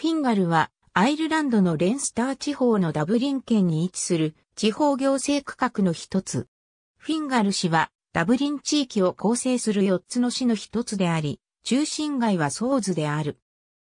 フィンガルはアイルランドのレンスター地方のダブリン県に位置する地方行政区画の一つ。フィンガル市はダブリン地域を構成する四つの市の一つであり、中心街はソーズである。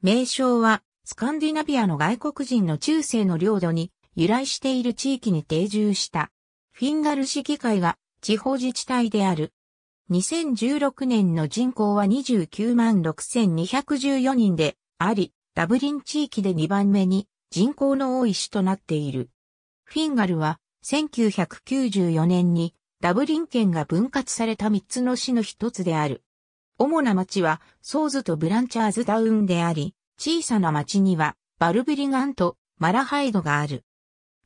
名称はスカンディナビアの外国人の中世の領土に由来している地域に定住した。フィンガル市議会が地方自治体である。2016年の人口は29万6214人であり、ダブリン地域で2番目に人口の多い市となっている。フィンガルは1994年にダブリン県が分割された3つの市の一つである。主な町はソーズとブランチャーズダウンであり、小さな町にはバルブリガンとマラハイドがある。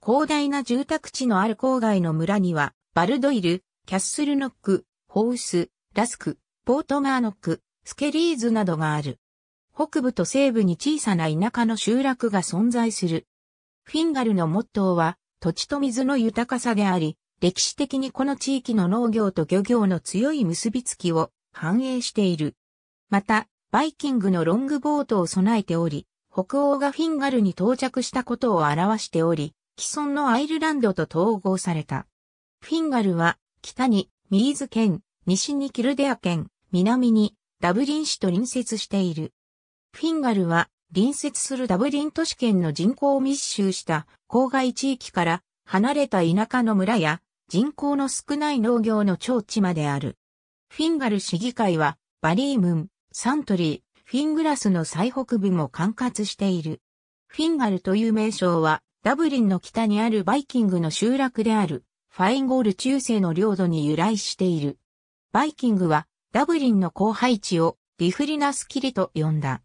広大な住宅地のある郊外の村には、バルドイル、キャッスルノック、ホウス、ラスク、ポートマーノック、スケリーズなどがある。北部と西部に小さな田舎の集落が存在する。フィンガルのモットーは、土地と水の豊かさであり、歴史的にこの地域の農業と漁業の強い結びつきを反映している。また、バイキングのロングボートを備えており、北欧がフィンガルに到着したことを表しており、既存のアイルランドと統合された。フィンガルは、北にミーズ県、西にキルデア県、南にダブリン市と隣接している。フィンガルは隣接するダブリン都市圏の人口密集した郊外地域から離れた田舎の村や人口の少ない農業の町地まである。フィンガル市議会はバリームン、サントリー、フィングラスの最北部も管轄している。フィンガルという名称はダブリンの北にあるバイキングの集落であるファインゴール中世の領土に由来している。バイキングはダブリンの後輩地をディフリナスキリと呼んだ。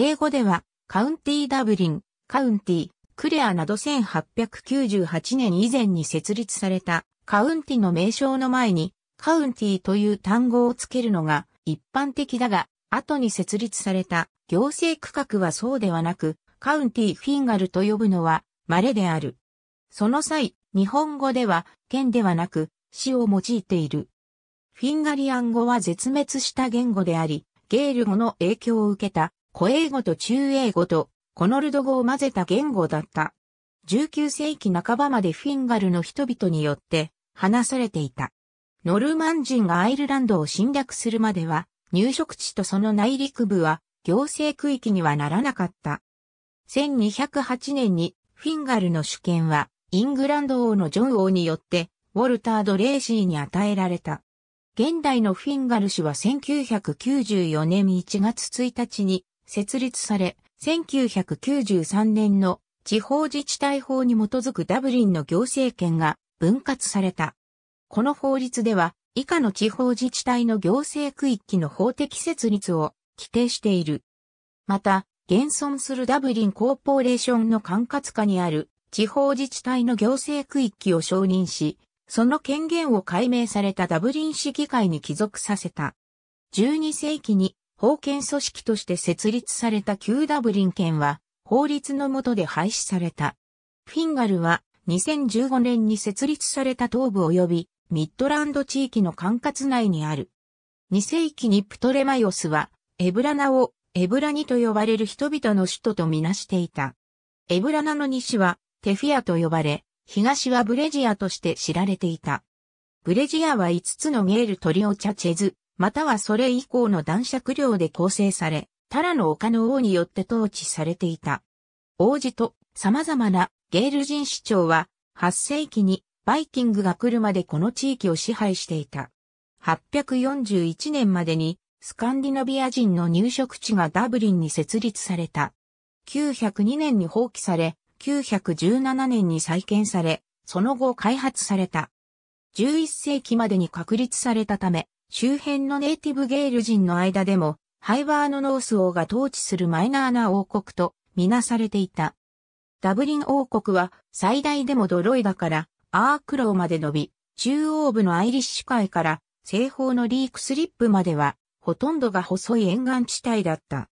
英語では、カウンティー・ダブリン、カウンティー、クレアなど1898年以前に設立されたカウンティの名称の前にカウンティという単語をつけるのが一般的だが、後に設立された行政区画はそうではなく、カウンティフィンガルと呼ぶのは稀である。その際、日本語では県ではなく市を用いている。フィンガリアン語は絶滅した言語であり、ゲール語の影響を受けた古英語と中英語とコノルド語を混ぜた言語だった。19世紀半ばまでフィンガルの人々によって話されていた。ノルマン人がアイルランドを侵略するまでは、入植地とその内陸部は行政区域にはならなかった。1208年にフィンガルの主権はイングランド王のジョン王によってウォルター・ド・レーシーに与えられた。現代のフィンガル氏は1994年1月1日に設立され、1993年の地方自治体法に基づくダブリンの行政権が分割された。この法律では、以下の地方自治体の行政区域の法的設立を規定している。また、現存するダブリンコーポレーションの管轄下にある地方自治体の行政区域を承認し、その権限を解明されたダブリン市議会に帰属させた。12世紀に封建組織として設立された旧ダブリン県は、法律の下で廃止された。フィンガルは、2015年に設立された東部及びミッドランド地域の管轄内にある。2世紀にプトレマイオスは、エブラナをエブラニと呼ばれる人々の首都とみなしていた。エブラナの西はテフィアと呼ばれ、東はブレジアとして知られていた。ブレジアは5つのゲールトリオチャチェズ、またはそれ以降の男爵領で構成され、タラの丘の王によって統治されていた。王子と様々なゲール人市長は8世紀にバイキングが来るまでこの地域を支配していた。841年までにスカンディナビア人の入植地がダブリンに設立された。902年に放棄され、917年に再建され、その後開発された。11世紀までに確立されたため、周辺のネイティブゲール人の間でも、ハイバーノノース王が統治するマイナーな王国とみなされていた。ダブリン王国は最大でもドロイダからアークローまで伸び、中央部のアイリッシュ海から西方のリークスリップまでは、ほとんどが細い沿岸地帯だった。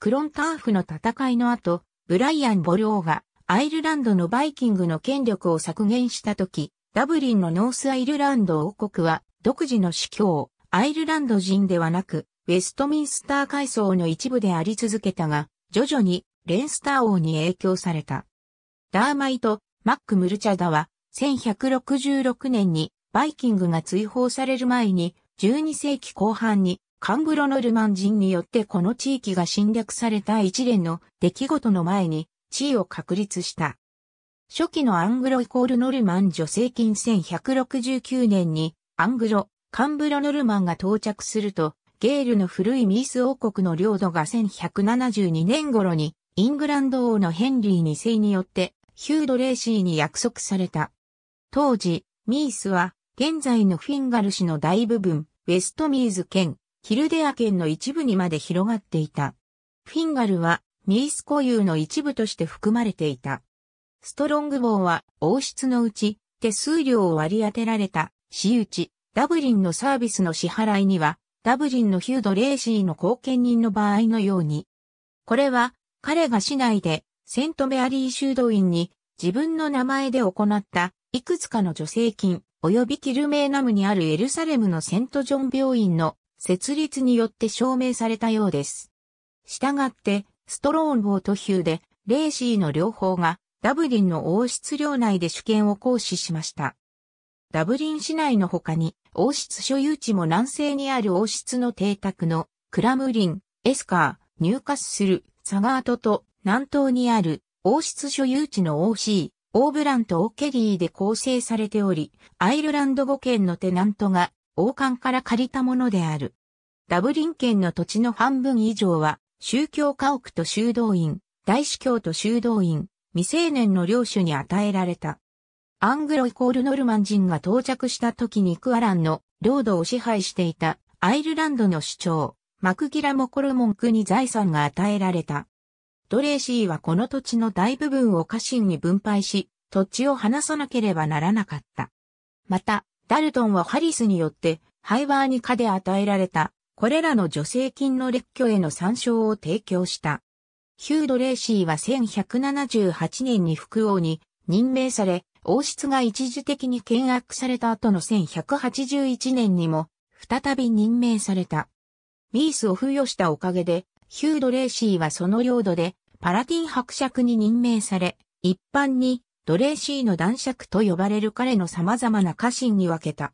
クロンターフの戦いの後、ブライアン・ボルオーがアイルランドのバイキングの権力を削減した時、ダブリンのノースアイルランド王国は独自の司教、アイルランド人ではなく、ウェストミンスター階層の一部であり続けたが、徐々にレンスター王に影響された。ダーマイとマック・ムルチャダは、1166年にバイキングが追放される前に、12世紀後半にカンブロノルマン人によってこの地域が侵略された一連の出来事の前に地位を確立した。初期のアングロイコールノルマン女性金1169年にアングロ、カンブロノルマンが到着すると、ゲールの古いミース王国の領土が1172年頃に、イングランド王のヘンリー2世によって、ヒュード・レーシーに約束された。当時、ミースは、現在のフィンガル市の大部分、ウェストミーズ県、ヒルデア県の一部にまで広がっていた。フィンガルは、ミース固有の一部として含まれていた。ストロングボは王室のうち手数料を割り当てられた私有地、ダブリンのサービスの支払いには、ダブリンのヒュード・レーシーの後見人の場合のように。これは、彼が市内で、セントメアリー修道院に、自分の名前で行った、いくつかの助成金、及びキルメーナムにあるエルサレムのセントジョン病院の設立によって証明されたようです。したがって、ストローンボート・ヒューで、レーシーの両方が、ダブリンの王室領内で主権を行使しました。ダブリン市内の他に、王室所有地も南西にある王室の邸宅の、クラムリン、エスカー、ニューカッスル、サガートと、南東にある、王室所有地の OC、オーブラント・オーケリーで構成されており、アイルランド語圏のテナントが、王冠から借りたものである。ダブリン県の土地の半分以上は、宗教家屋と修道院、大司教と修道院、未成年の領主に与えられた。アングロイコールノルマン人が到着した時にクアランの領土を支配していたアイルランドの首長、マクギラモコルモンクに財産が与えられた。ドレーシーはこの土地の大部分を家臣に分配し、土地を離さなければならなかった。また、ダルトンはハリスによって、ハイワーに家で与えられた、これらの助成金の列挙への参照を提供した。ヒュード・レーシーは1178年に副王に任命され、王室が一時的に見悪された後の1181年にも、再び任命された。ミースを付与したおかげで、ヒュード・レーシーはその領土で、パラティン伯爵に任命され、一般に、ドレーシーの男爵と呼ばれる彼の様々な家臣に分けた。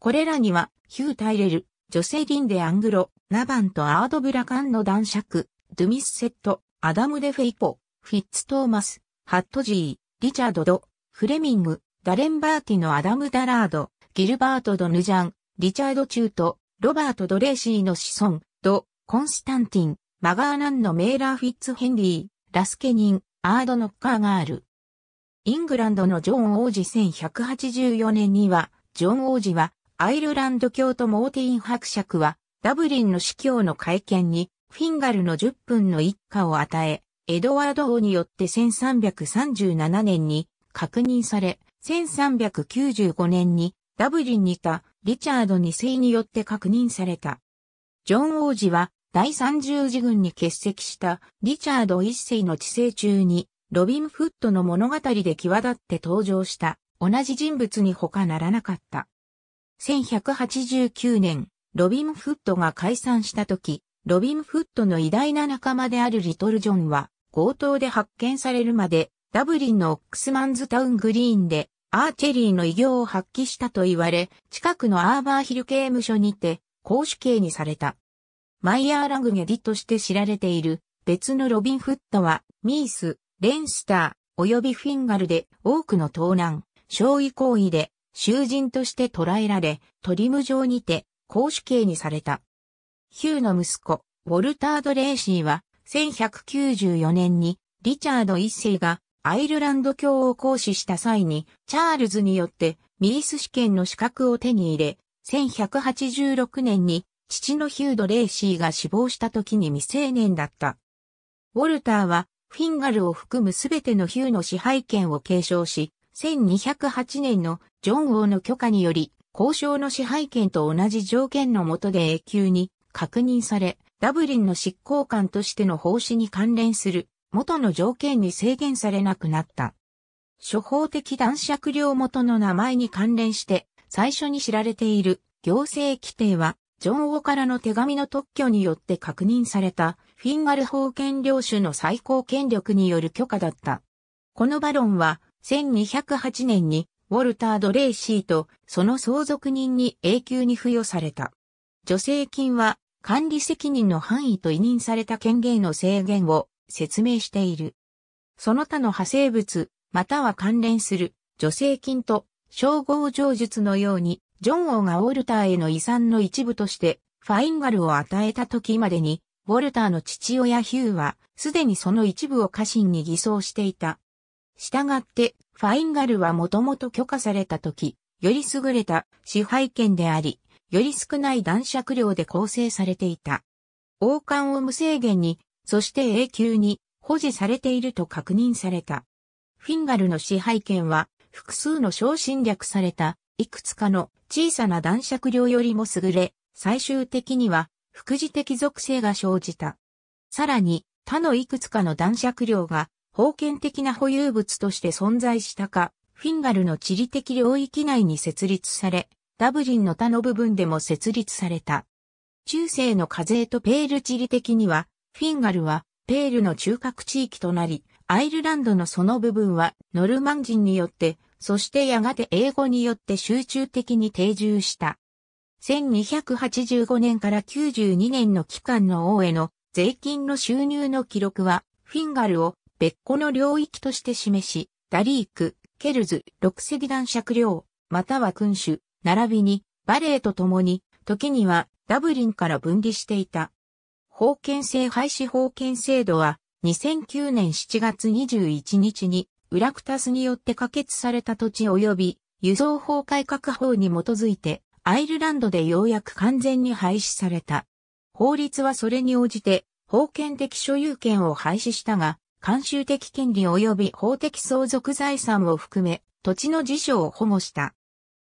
これらには、ヒュー・タイレル、ジョセリン・デ・アングロ、ナバンとアード・ブラカンの男爵、ドゥミス・セット、アダム・デ・フェイポ、フィッツ・トーマス、ハットジー、リチャード・ド、フレミング、ダレンバーティのアダム・ダラード、ギルバート・ド・ヌジャン、リチャード・チュート、ロバート・ドレーシーの子孫、ド・コンスタンティン、マガーナンのメーラー・フィッツ・ヘンリー、ラスケニン、アード・ノッカー・ガール。イングランドのジョン王子1184年には、ジョン王子は、アイルランド教徒モーティン伯爵は、ダブリンの司教の会見に、フィンガルの10分の一家を与え、エドワード王によって1337年に確認され、1395年にダブリンにいたリチャード2世によって確認された。ジョン王子は第30次軍に欠席したリチャード1世の治世中にロビン・フットの物語で際立って登場した同じ人物に他ならなかった。1189年、ロビン・フットが解散した時、ロビン・フットの偉大な仲間であるリトル・ジョンは強盗で発見されるまでダブリンのオックスマンズタウングリーンでアーチェリーの偉業を発揮したと言われ、近くのアーバーヒル刑務所にて公主刑にされた。マイヤーラグゲディとして知られている別のロビンフットはミース、レンスター、及びフィンガルで多くの盗難、焼夷行為で囚人として捕らえられ、トリム上にて公主刑にされた。ヒューの息子、ウォルタード・レーシーは1194年にリチャード一世がアイルランド教を行使した際に、チャールズによってミース試験の資格を手に入れ、1186年に父のヒュード・レイシーが死亡した時に未成年だった。ウォルターはフィンガルを含むすべてのヒューの支配権を継承し、1208年のジョン王の許可により、交渉の支配権と同じ条件の下で永久に確認され、ダブリンの執行官としての奉仕に関連する元の条件に制限されなくなった。処方的男爵料。元の名前に関連して最初に知られている行政規定は、ジョン・オからの手紙の特許によって確認されたフィンガル法権領主の最高権力による許可だった。このバロンは1208年にウォルター・ドレイシーとその相続人に永久に付与された。助成金は管理責任の範囲と委任された権限の制限を説明している。その他の派生物、または関連する助成金と称号上述のように、ジョン王がウォルターへの遺産の一部として、ファインガルを与えた時までに、ウォルターの父親ヒューは、すでにその一部を家臣に偽装していた。したがって、ファインガルはもともと許可された時、より優れた支配権であり、より少ない男爵量で構成されていた。王冠を無制限にそして永久に保持されていると確認された。フィンガルの支配権は複数の小侵略されたいくつかの小さな断尺領よりも優れ、最終的には副次的属性が生じた。さらに他のいくつかの断尺領が封建的な保有物として存在したか、フィンガルの地理的領域内に設立され、ダブリンの他の部分でも設立された。中世の課税とペール地理的にはフィンガルはペールの中核地域となり、アイルランドのその部分はノルマン人によって、そしてやがて英語によって集中的に定住した。1285年から92年の期間の王への税金の収入の記録は、フィンガルを別個の領域として示し、ダリーク、ケルズ、ロクセディ爵領、または君主、並びにバレーと共に、時にはダブリンから分離していた。封建制廃止封建制度は、2009年7月21日に、ウラクタスによって可決された土地及び、輸送法改革法に基づいて、アイルランドでようやく完全に廃止された。法律はそれに応じて、封建的所有権を廃止したが、慣習的権利及び法的相続財産を含め、土地の辞書を保護した。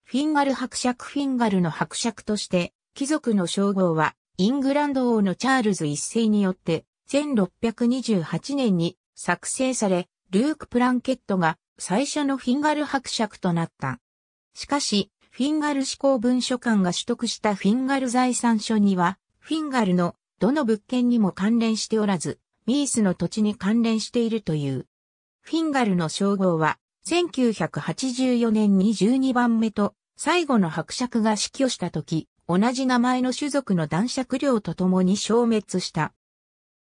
フィンガル伯爵フィンガルの伯爵として、貴族の称号はイングランド王のチャールズ一世によって、1628年に作成され、ルーク・プランケットが最初のフィンガル伯爵となった。しかし、フィンガル思考文書館が取得したフィンガル財産書には、フィンガルのどの物件にも関連しておらず、ミースの土地に関連しているという。フィンガルの称号は、1984年に12番目と、最後の伯爵が死去した時、同じ名前の種族の男爵領と共に消滅した。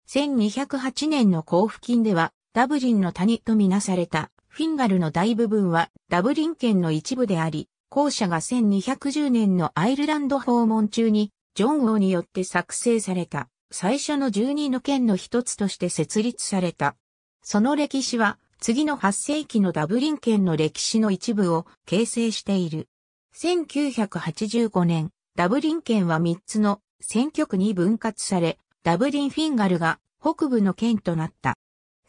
1208年の交付金では、ダブリンの谷とみなされた、フィンガルの大部分は、ダブリン県の一部であり、後者が1210年のアイルランド訪問中に、ジョン王によって作成された、最初の12の県の一つとして設立された。その歴史は、次の8世紀のダブリン県の歴史の一部を形成している。1985年、ダブリン県は3つの選挙区に分割され、ダブリンフィンガルが北部の県となった。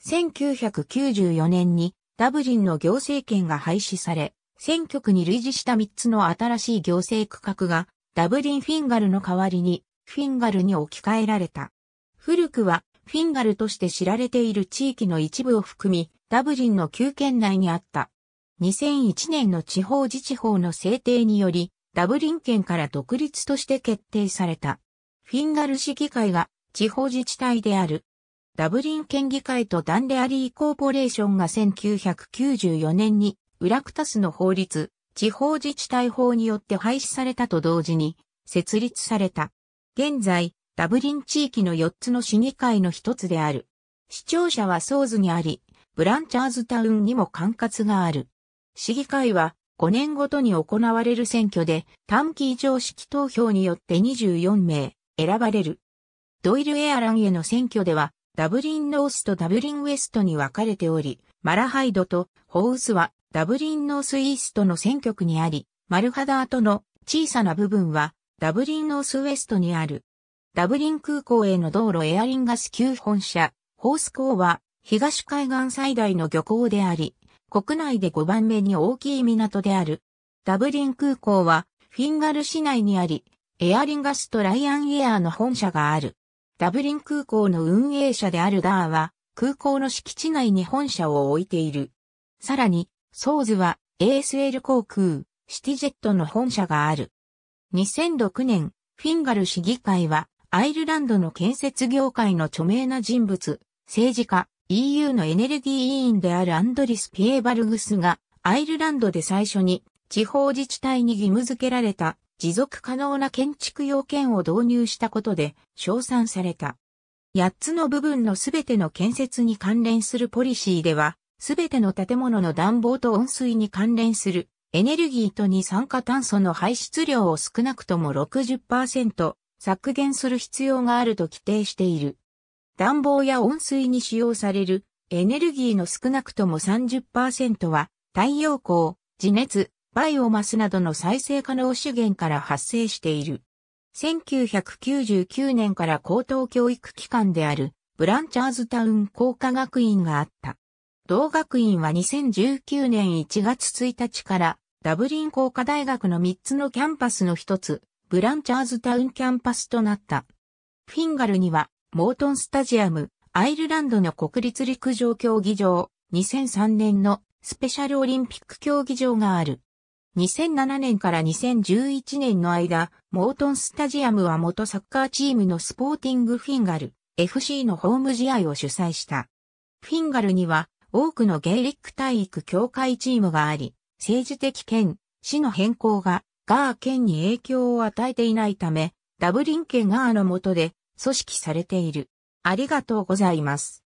1994年にダブリンの行政権が廃止され、選挙区に類似した3つの新しい行政区画がダブリンフィンガルの代わりにフィンガルに置き換えられた。古くはフィンガルとして知られている地域の一部を含み、ダブリンの旧県内にあった。2001年の地方自治法の制定により、ダブリン県から独立として決定された。フィンガル市議会が地方自治体である。ダブリン県議会とダンレアリーコーポレーションが1994年にウラクタスの法律、地方自治体法によって廃止されたと同時に設立された。現在、ダブリン地域の4つの市議会の一つである。市庁舎はソーズにあり、ブランチャーズタウンにも管轄がある。市議会は5年ごとに行われる選挙で短期常識投票によって24名選ばれる。ドイルエアランへの選挙ではダブリンノースとダブリンウエストに分かれており、マラハイドとホウスはダブリンノースイーストの選挙区にあり、マルハダートの小さな部分はダブリンノースウエストにある。ダブリン空港への道路エアリンガス級本社、ホース港は東海岸最大の漁港であり、国内で5番目に大きい港である。ダブリン空港はフィンガル市内にあり、エアリンガスとライアンエアーの本社がある。ダブリン空港の運営者であるダーは、空港の敷地内に本社を置いている。さらに、ソーズは ASL 航空、シティジェットの本社がある。2006年、フィンガル市議会は、アイルランドの建設業界の著名な人物、政治家、EU のエネルギー委員であるアンドリス・ピエーバルグスが、アイルランドで最初に地方自治体に義務付けられた持続可能な建築要件を導入したことで称賛された。8つの部分のすべての建設に関連するポリシーでは、すべての建物の暖房と温水に関連するエネルギーと二酸化炭素の排出量を少なくとも60%削減する必要があると規定している。暖房や温水に使用されるエネルギーの少なくとも30%は太陽光、地熱、バイオマスなどの再生可能資源から発生している。1999年から高等教育機関であるブランチャーズタウン工科学院があった。同学院は2019年1月1日からダブリン工科大学の3つのキャンパスの一つ、ブランチャーズタウンキャンパスとなった。フィンガルにはモートンスタジアム、アイルランドの国立陸上競技場、2003年のスペシャルオリンピック競技場がある。2007年から2011年の間、モートンスタジアムは元サッカーチームのスポーティングフィンガル FC のホーム試合を主催した。フィンガルには多くのゲイリック体育協会チームがあり、政治的権、市の変更がガー県に影響を与えていないため、ダブリン県ガーの下で組織されている。ありがとうございます。